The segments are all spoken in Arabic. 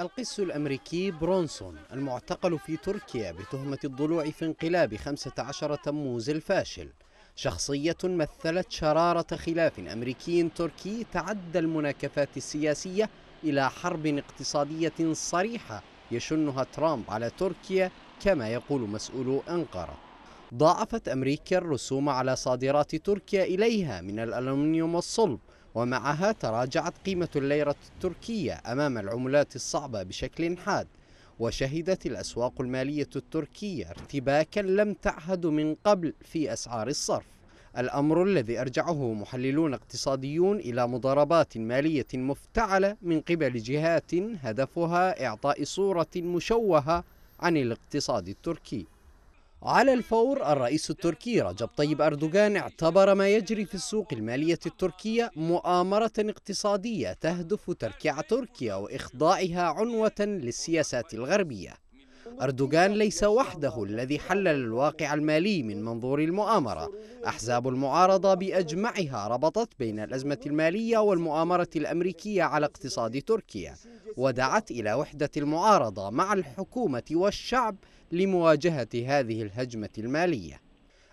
القس الأمريكي برونسون المعتقل في تركيا بتهمة الضلوع في انقلاب 15 تموز الفاشل شخصية مثلت شرارة خلاف أمريكي تركي تعدى المناكفات السياسية إلى حرب اقتصادية صريحة يشنها ترامب على تركيا كما يقول مسؤول أنقرة ضاعفت أمريكا الرسوم على صادرات تركيا إليها من الألمنيوم والصلب ومعها تراجعت قيمة الليرة التركية أمام العملات الصعبة بشكل حاد وشهدت الأسواق المالية التركية ارتباكا لم تعهد من قبل في أسعار الصرف الأمر الذي أرجعه محللون اقتصاديون إلى مضاربات مالية مفتعلة من قبل جهات هدفها إعطاء صورة مشوهة عن الاقتصاد التركي على الفور الرئيس التركي رجب طيب أردوغان اعتبر ما يجري في السوق المالية التركية مؤامرة اقتصادية تهدف تركيع تركيا وإخضاعها عنوة للسياسات الغربية أردوغان ليس وحده الذي حلل الواقع المالي من منظور المؤامرة أحزاب المعارضة بأجمعها ربطت بين الأزمة المالية والمؤامرة الأمريكية على اقتصاد تركيا ودعت إلى وحدة المعارضة مع الحكومة والشعب لمواجهة هذه الهجمة المالية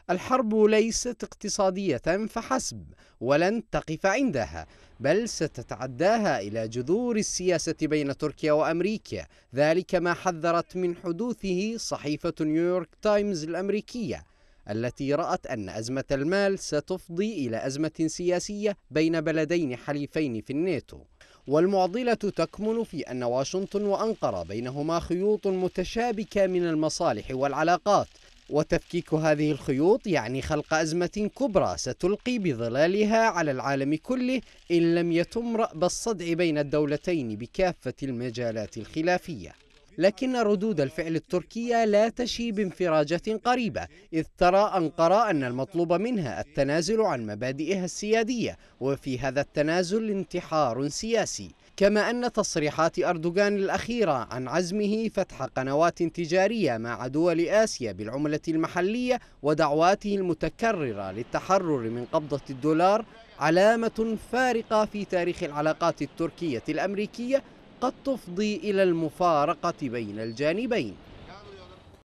الحرب ليست اقتصادية فحسب ولن تقف عندها بل ستتعداها إلى جذور السياسة بين تركيا وأمريكا ذلك ما حذرت من حدوثه صحيفة نيويورك تايمز الأمريكية التي رأت أن أزمة المال ستفضي إلى أزمة سياسية بين بلدين حليفين في الناتو والمعضلة تكمن في أن واشنطن وأنقرة بينهما خيوط متشابكة من المصالح والعلاقات وتفكيك هذه الخيوط يعني خلق أزمة كبرى ستلقي بظلالها على العالم كله إن لم يتم رأب الصدع بين الدولتين بكافة المجالات الخلافية لكن ردود الفعل التركية لا تشي بانفراجة قريبة إذ ترى أنقرة أن المطلوب منها التنازل عن مبادئها السيادية وفي هذا التنازل انتحار سياسي كما أن تصريحات أردوغان الأخيرة عن عزمه فتح قنوات تجارية مع دول آسيا بالعملة المحلية ودعواته المتكررة للتحرر من قبضة الدولار علامة فارقة في تاريخ العلاقات التركية الأمريكية قد تفضي إلى المفارقة بين الجانبين